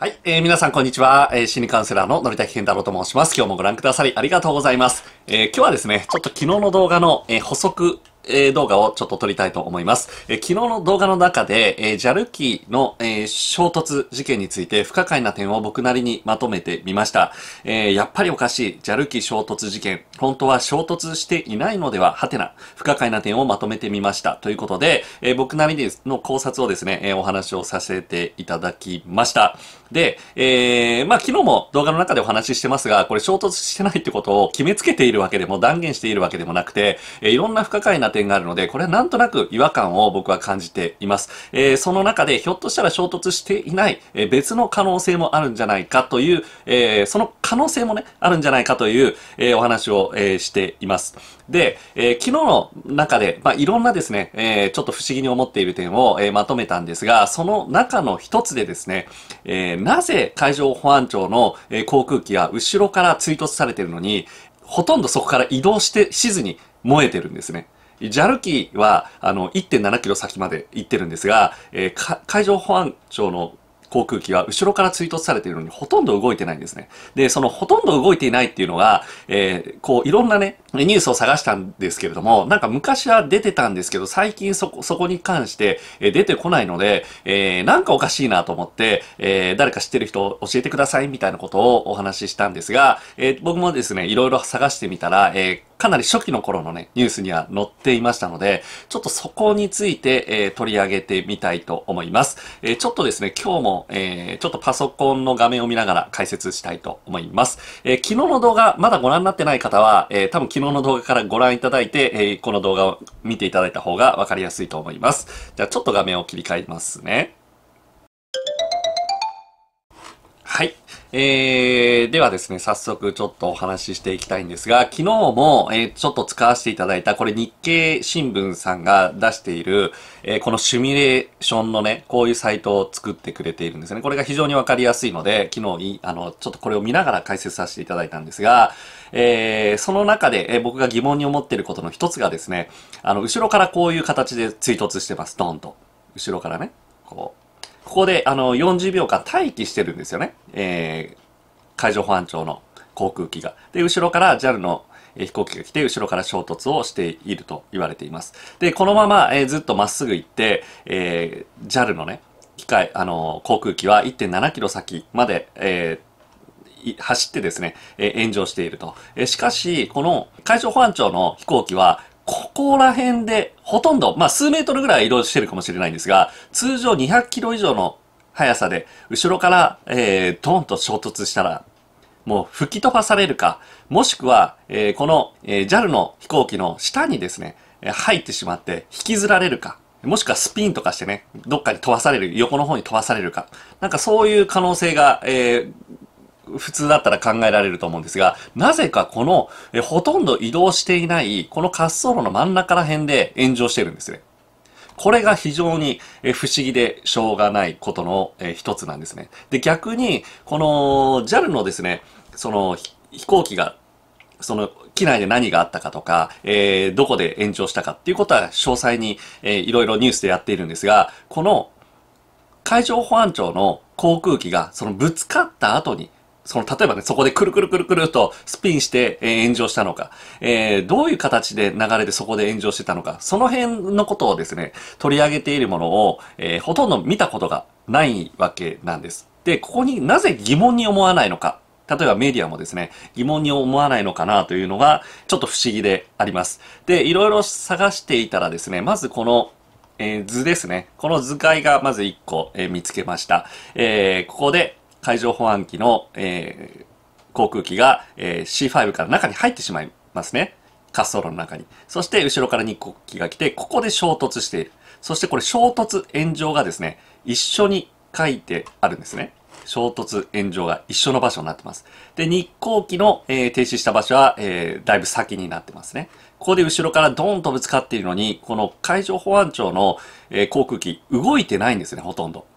はい、えー、皆さんこんにちは、えー、心理カウンセラーの乗り健太郎と申します。今日もご覧くださりありがとうございます。えー、今日はですね、ちょっと昨日の動画の、えー、補足え動画をちょっと撮りたいと思います。え昨日の動画の中で、えー、ジャルキーの、えー、衝突事件について不可解な点を僕なりにまとめてみました。えー、やっぱりおかしい、ジャルキー衝突事件、本当は衝突していないのでは、はてな、不可解な点をまとめてみました。ということで、え僕なりの考察をですね、えお話をさせていただきました。で、えー、まあ、昨日も動画の中でお話ししてますが、これ衝突してないってことを決めつけているわけでも断言しているわけでもなくて、えー、いろんな不可解な点があるので、これはなんとなく違和感を僕は感じています。えー、その中でひょっとしたら衝突していない、え別の可能性もあるんじゃないかという、えその可能性もね、あるんじゃないかという、えお話を、えしています。で、え昨日の中で、まあ、いろんなですね、えちょっと不思議に思っている点を、えまとめたんですが、その中の一つでですね、えなぜ海上保安庁の、え航空機は後ろから追突されてるのに、ほとんどそこから移動してしずに燃えてるんですね。JAL 機は、あの、1.7キロ先まで行ってるんですが、えー、海上保安庁の航空機は後ろから追突されているのにほとんど動いてないんですね。で、そのほとんど動いていないっていうのが、えー、こういろんなね、ニュースを探したんですけれども、なんか昔は出てたんですけど、最近そこ、そこに関して、え出てこないので、えー、なんかおかしいなと思って、えー、誰か知ってる人教えてくださいみたいなことをお話ししたんですが、え僕もですね、いろいろ探してみたら、えかなり初期の頃のね、ニュースには載っていましたので、ちょっとそこについて、えー、取り上げてみたいと思います。えー、ちょっとですね、今日も、えー、ちょっとパソコンの画面を見ながら解説したいと思います。え昨日の動画、まだご覧になってない方は、え多分昨日の動画からご覧いただいて、えこの動画を見ていただいた方がわかりやすいと思います。じゃあちょっと画面を切り替えますね。はい。えー、ではですね、早速ちょっとお話ししていきたいんですが、昨日も、えー、ちょっと使わせていただいた、これ日経新聞さんが出している、えー、このシミュレーションのね、こういうサイトを作ってくれているんですね。これが非常にわかりやすいので、昨日い、あの、ちょっとこれを見ながら解説させていただいたんですが、えー、その中で、えー、僕が疑問に思っていることの一つがですね、あの、後ろからこういう形で追突してます。ドーンと。後ろからね、こう。ここであの40秒間待機してるんですよね、えー、海上保安庁の航空機が。で、後ろから JAL の飛行機が来て、後ろから衝突をしていると言われています。で、このまま、えー、ずっとまっすぐ行って、えー、JAL のね、機械、あのー、航空機は1.7キロ先まで、えー、走ってですね、えー、炎上していると。えー、しかし、この海上保安庁の飛行機は、こら辺で、ほとんど、まあ、数メートルぐらい移動してるかもしれないんですが、通常200キロ以上の速さで、後ろから、えー、ドーンと衝突したら、もう吹き飛ばされるか、もしくは、えー、この、えー、JAL の飛行機の下にですね、入ってしまって引きずられるか、もしくはスピンとかしてね、どっかに飛ばされる、横の方に飛ばされるか、なんかそういう可能性が、えー、普通だったら考えられると思うんですが、なぜかこの、えほとんど移動していない、この滑走路の真ん中ら辺で炎上してるんですね。これが非常に不思議でしょうがないことの一つなんですね。で、逆に、この JAL のですね、その飛行機が、その機内で何があったかとか、えー、どこで延長したかっていうことは詳細に、えいろいろニュースでやっているんですが、この海上保安庁の航空機がそのぶつかった後にその、例えばね、そこでくるくるくるくるとスピンして、えー、炎上したのか、えー、どういう形で流れでそこで炎上してたのか、その辺のことをですね、取り上げているものを、えー、ほとんど見たことがないわけなんです。で、ここになぜ疑問に思わないのか例えばメディアもですね、疑問に思わないのかなというのが、ちょっと不思議であります。で、いろいろ探していたらですね、まずこの、えー、図ですね。この図解がまず1個、えー、見つけました。えー、ここで、海上保安機の、えー、航空機が、えー、C5 から中に入ってしまいますね。滑走路の中に。そして後ろから日航機が来て、ここで衝突している。そしてこれ衝突、炎上がですね、一緒に書いてあるんですね。衝突、炎上が一緒の場所になってます。で、日航機の、えー、停止した場所は、えー、だいぶ先になってますね。ここで後ろからドーンとぶつかっているのに、この海上保安庁の、えー、航空機、動いてないんですね、ほとんど。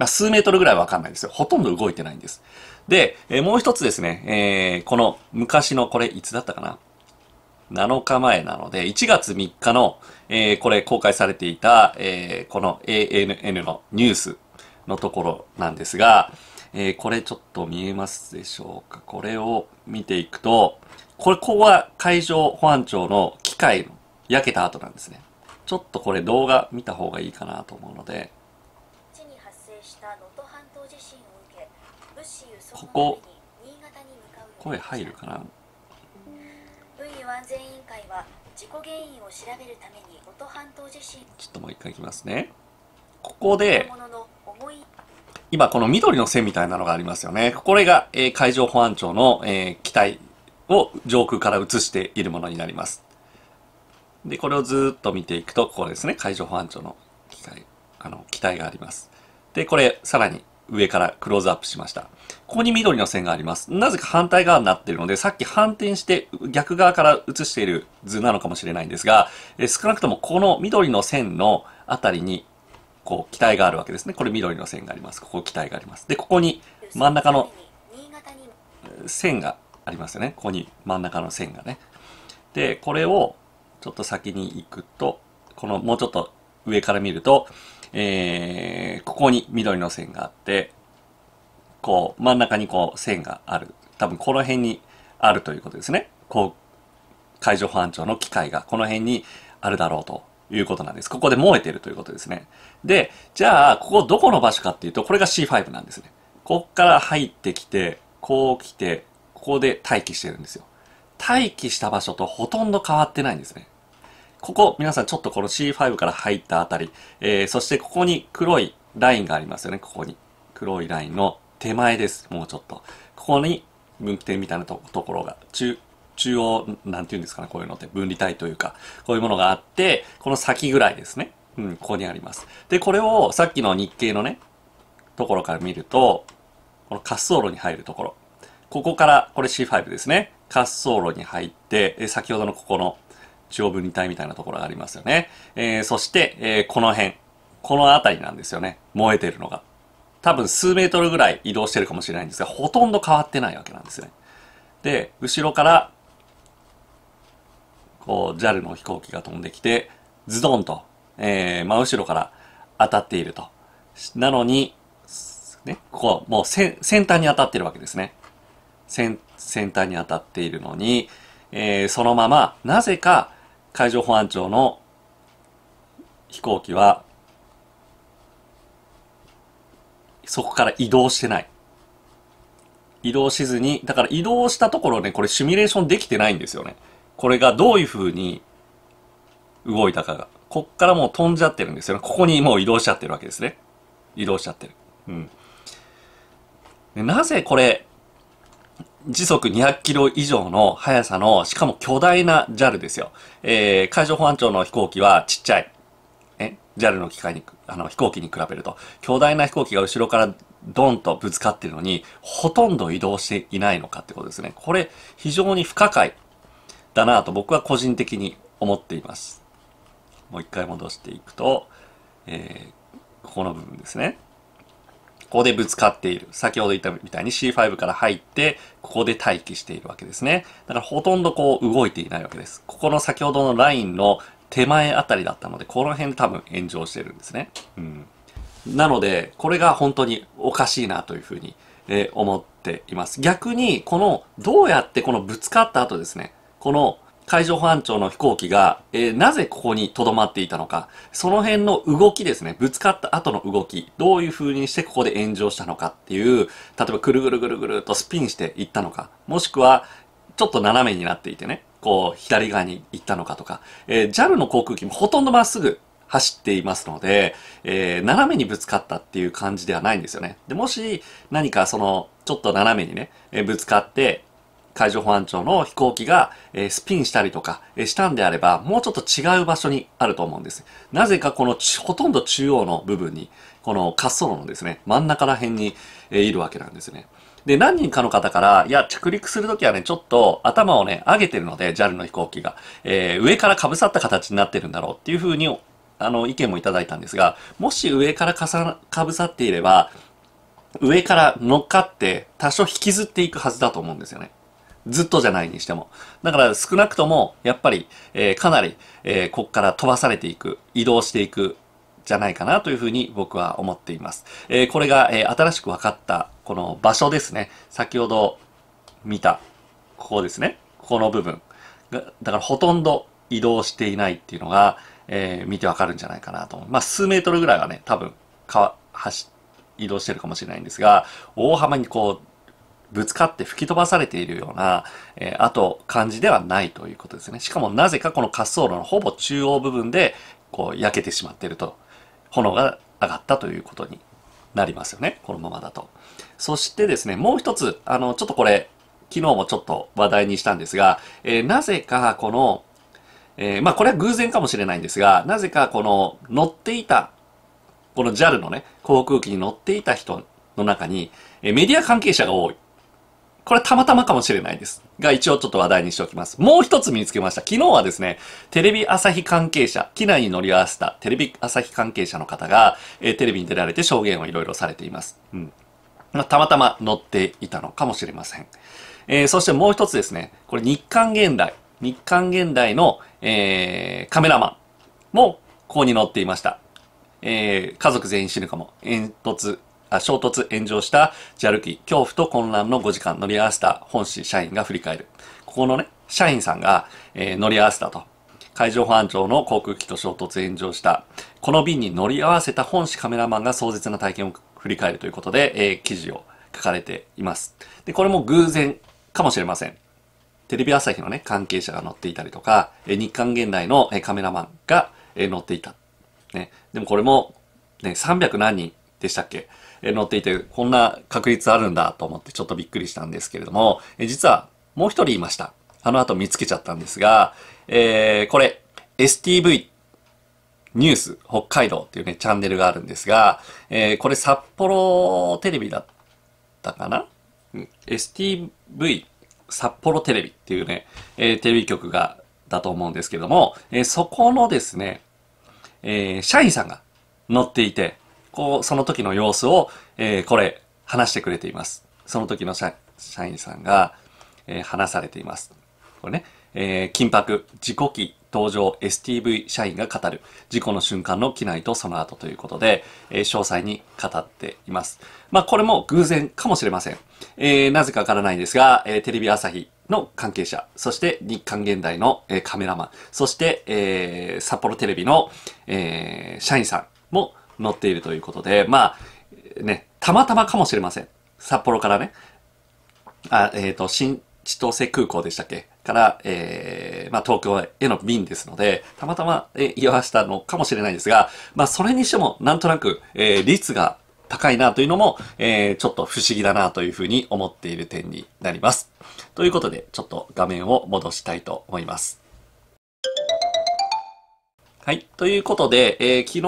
まあ、数メートルぐらいはわかんないですよ。ほとんど動いてないんです。で、えー、もう一つですね、えー、この昔の、これいつだったかな ?7 日前なので、1月3日の、えー、これ公開されていた、えこの ANN のニュースのところなんですが、えこれちょっと見えますでしょうかこれを見ていくと、これ、ここは海上保安庁の機械の焼けた後なんですね。ちょっとこれ動画見た方がいいかなと思うので、ここ声入るかな全員会は事故原因を調べるために能登半島地震ちょっともう一回いきますねここで今この緑の線みたいなのがありますよねこれが、えー、海上保安庁の、えー、機体を上空から映しているものになりますでこれをずっと見ていくとここですね海上保安庁の機械あの機体がありますでこれさらに上からクローズアップしました。ここに緑の線があります。なぜか反対側になっているので、さっき反転して逆側から映している図なのかもしれないんですが、え少なくともこの緑の線のあたりに、こう、機体があるわけですね。これ緑の線があります。ここ機体があります。で、ここに真ん中の線がありますよね。ここに真ん中の線がね。で、これをちょっと先に行くと、このもうちょっと上から見ると、えー、ここに緑の線があって、こう、真ん中にこう線がある。多分この辺にあるということですね。こう、海上保安庁の機械がこの辺にあるだろうということなんです。ここで燃えてるということですね。で、じゃあ、ここどこの場所かっていうと、これが C5 なんですね。こっから入ってきて、こう来て、ここで待機してるんですよ。待機した場所とほとんど変わってないんですね。ここ、皆さんちょっとこの C5 から入ったあたり、えー、そしてここに黒いラインがありますよね、ここに。黒いラインの手前です、もうちょっと。ここに分岐点みたいなところが、中、中央、なんて言うんですかね、こういうのって分離帯というか、こういうものがあって、この先ぐらいですね。うん、ここにあります。で、これをさっきの日経のね、ところから見ると、この滑走路に入るところ。ここから、これ C5 ですね。滑走路に入って、先ほどのここの央分離帯みたいなところがありますよね。えー、そして、えー、この辺。この辺りなんですよね。燃えてるのが。多分数メートルぐらい移動してるかもしれないんですが、ほとんど変わってないわけなんですね。で、後ろから、こう、JAL の飛行機が飛んできて、ズドンと、えー、真後ろから当たっていると。なのに、ね、ここもう先端に当たってるわけですね。先、先端に当たっているのに、えー、そのまま、なぜか、海上保安庁の飛行機はそこから移動してない。移動しずに、だから移動したところね、これシミュレーションできてないんですよね。これがどういう風に動いたかが。こっからもう飛んじゃってるんですよね。ここにもう移動しちゃってるわけですね。移動しちゃってる。うん。なぜこれ、時速200キロ以上の速さの、しかも巨大な JAL ですよ。えー、海上保安庁の飛行機はちっちゃい。え ?JAL の機械に、あの、飛行機に比べると、巨大な飛行機が後ろからドンとぶつかってるのに、ほとんど移動していないのかってことですね。これ、非常に不可解だなと僕は個人的に思っています。もう一回戻していくと、えー、ここの部分ですね。ここでぶつかっている。先ほど言ったみたいに C5 から入って、ここで待機しているわけですね。だからほとんどこう動いていないわけです。ここの先ほどのラインの手前あたりだったので、この辺多分炎上してるんですね。うん。なので、これが本当におかしいなというふうに、えー、思っています。逆に、この、どうやってこのぶつかった後ですね、この、海上保安庁の飛行機が、えー、なぜここに留まっていたのか、その辺の動きですね、ぶつかった後の動き、どういう風にしてここで炎上したのかっていう、例えばくるぐるぐるぐるとスピンしていったのか、もしくは、ちょっと斜めになっていてね、こう、左側に行ったのかとか、えー、JAL の航空機もほとんどまっすぐ走っていますので、えー、斜めにぶつかったっていう感じではないんですよね。で、もし何かその、ちょっと斜めにね、えぶつかって、海上保安庁の飛行機が、えー、スピンしたりとか、えー、したんであれば、もうちょっと違う場所にあると思うんです。なぜかこのほとんど中央の部分に、この滑走路のですね、真ん中ら辺に、えー、いるわけなんですね。で、何人かの方から、いや、着陸するときはね、ちょっと頭をね、上げてるので、JAL の飛行機が、えー、上からかぶさった形になってるんだろうっていうふうに、あの、意見もいただいたんですが、もし上からかさかぶさっていれば、上から乗っかって多少引きずっていくはずだと思うんですよね。ずっとじゃないにしても。だから少なくとも、やっぱり、えー、かなり、えー、こっから飛ばされていく、移動していく、じゃないかなというふうに僕は思っています。えー、これが、え新しく分かった、この場所ですね。先ほど見た、ここですね。ここの部分。だからほとんど移動していないっていうのが、え見てわかるんじゃないかなと思う。まあ、数メートルぐらいはね、多分、か、走、移動してるかもしれないんですが、大幅にこう、ぶつかって吹き飛ばされているような、えー、あと感じではないということですね。しかもなぜかこの滑走路のほぼ中央部分でこう焼けてしまっていると、炎が上がったということになりますよね。このままだと。そしてですね、もう一つ、あの、ちょっとこれ、昨日もちょっと話題にしたんですが、えー、なぜかこの、えー、まあこれは偶然かもしれないんですが、なぜかこの乗っていた、この JAL のね、航空機に乗っていた人の中に、えー、メディア関係者が多い。これたまたまかもしれないです。が一応ちょっと話題にしておきます。もう一つ見つけました。昨日はですね、テレビ朝日関係者、機内に乗り合わせたテレビ朝日関係者の方が、えー、テレビに出られて証言をいろいろされています。うん。まあ、たまたま乗っていたのかもしれません。えー、そしてもう一つですね、これ日刊現代、日刊現代の、えー、カメラマンもここに乗っていました。えー、家族全員死ぬかも、煙突衝突炎上した JAL 機恐怖と混乱の5時間乗り合わせた本市社員が振り返るここのね社員さんが、えー、乗り合わせたと海上保安庁の航空機と衝突炎上したこの便に乗り合わせた本市カメラマンが壮絶な体験を振り返るということで、えー、記事を書かれていますでこれも偶然かもしれませんテレビ朝日のね関係者が乗っていたりとか、えー、日刊現代の、えー、カメラマンが、えー、乗っていた、ね、でもこれも、ね、300何人でしたっけ載っていて、こんな確率あるんだと思ってちょっとびっくりしたんですけれども、え実はもう一人いました。あの後見つけちゃったんですが、えー、これ、STV ニュース北海道っていうね、チャンネルがあるんですが、えー、これ札幌テレビだったかな ?STV 札幌テレビっていうね、えー、テレビ局が、だと思うんですけども、えー、そこのですね、えー、社員さんが乗っていて、こう、その時の様子を、えー、これ、話してくれています。その時の社員さんが、えー、話されています。これね、えー、緊迫、事故機登場、STV 社員が語る、事故の瞬間の機内とその後ということで、えー、詳細に語っています。まあ、これも偶然かもしれません。えー、なぜかわからないですが、えー、テレビ朝日の関係者、そして日刊現代の、えー、カメラマン、そして、えー、札幌テレビの、えー、社員さんも、載っているということで、まあ、ね、たまたまかもしれません。札幌からね、あ、えっ、ー、と、新千歳空港でしたっけから、えー、まあ、東京への便ですので、たまたま、えー、言わしたのかもしれないですが、まあ、それにしても、なんとなく、えー、率が高いなというのも、えー、ちょっと不思議だなというふうに思っている点になります。ということで、ちょっと画面を戻したいと思います。はい。ということで、えー、昨日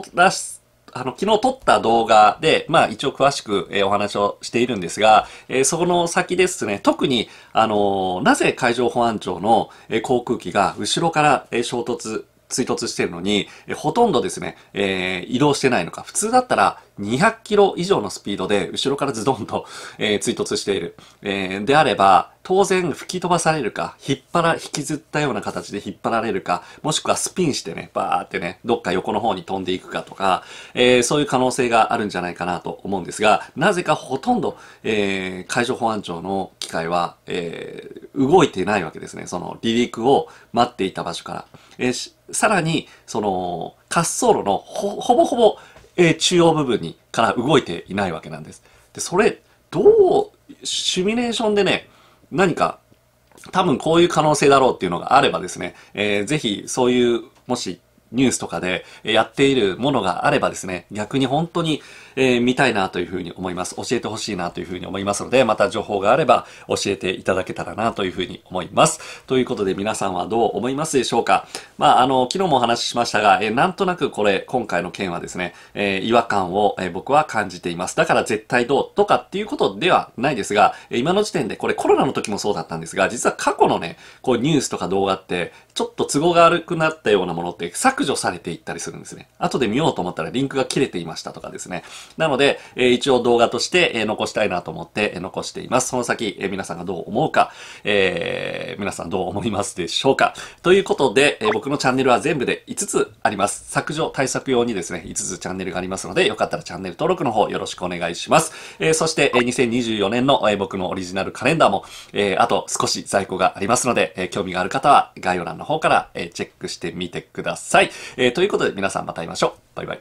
とらす、あの、昨日撮った動画で、まあ一応詳しく、えー、お話をしているんですが、えー、その先ですね、特に、あのなぜ海上保安庁の、え航空機が後ろから、え衝突追突してるのに、えほとんどですね、えー、移動してないのか。普通だったら200キロ以上のスピードで後ろからズドンと、えー、追突している。えー、であれば、当然吹き飛ばされるか、引っ張ら、引きずったような形で引っ張られるか、もしくはスピンしてね、バーってね、どっか横の方に飛んでいくかとか、えー、そういう可能性があるんじゃないかなと思うんですが、なぜかほとんど、えー、海上保安庁の機械は、えー、動いてないわけですね。その離陸を待っていた場所から。えーさらに、その、滑走路のほぼほぼ、えー、中央部分にから動いていないわけなんです。で、それ、どう、シミュレーションでね、何か、多分こういう可能性だろうっていうのがあればですね、えー、ぜひそういう、もしニュースとかでやっているものがあればですね、逆に本当に、えー、見たいなというふうに思います。教えてほしいなというふうに思いますので、また情報があれば教えていただけたらなというふうに思います。ということで皆さんはどう思いますでしょうかまあ、あの、昨日もお話ししましたが、えー、なんとなくこれ、今回の件はですね、えー、違和感を、え僕は感じています。だから絶対どうとかっていうことではないですが、今の時点でこれコロナの時もそうだったんですが、実は過去のね、こうニュースとか動画って、ちょっと都合が悪くなったようなものって、削除されていったりするんですね。後で見ようと思ったらリンクが切れていましたとかですね。なので、え一応動画として、え残したいなと思って、え残しています。その先、え皆さんがどう思うか、えー、皆さんどう思いますでしょうか。ということで、え僕のチャンネルは全部で5つあります。削除対策用にですね、5つチャンネルがありますので、よかったらチャンネル登録の方よろしくお願いします。えそして、え2024年の、え僕のオリジナルカレンダーも、えあと少し在庫がありますので、え興味がある方は概要欄の方から、えチェックしてみてください。えー、ということで皆さんまた会いましょう。バイバイ。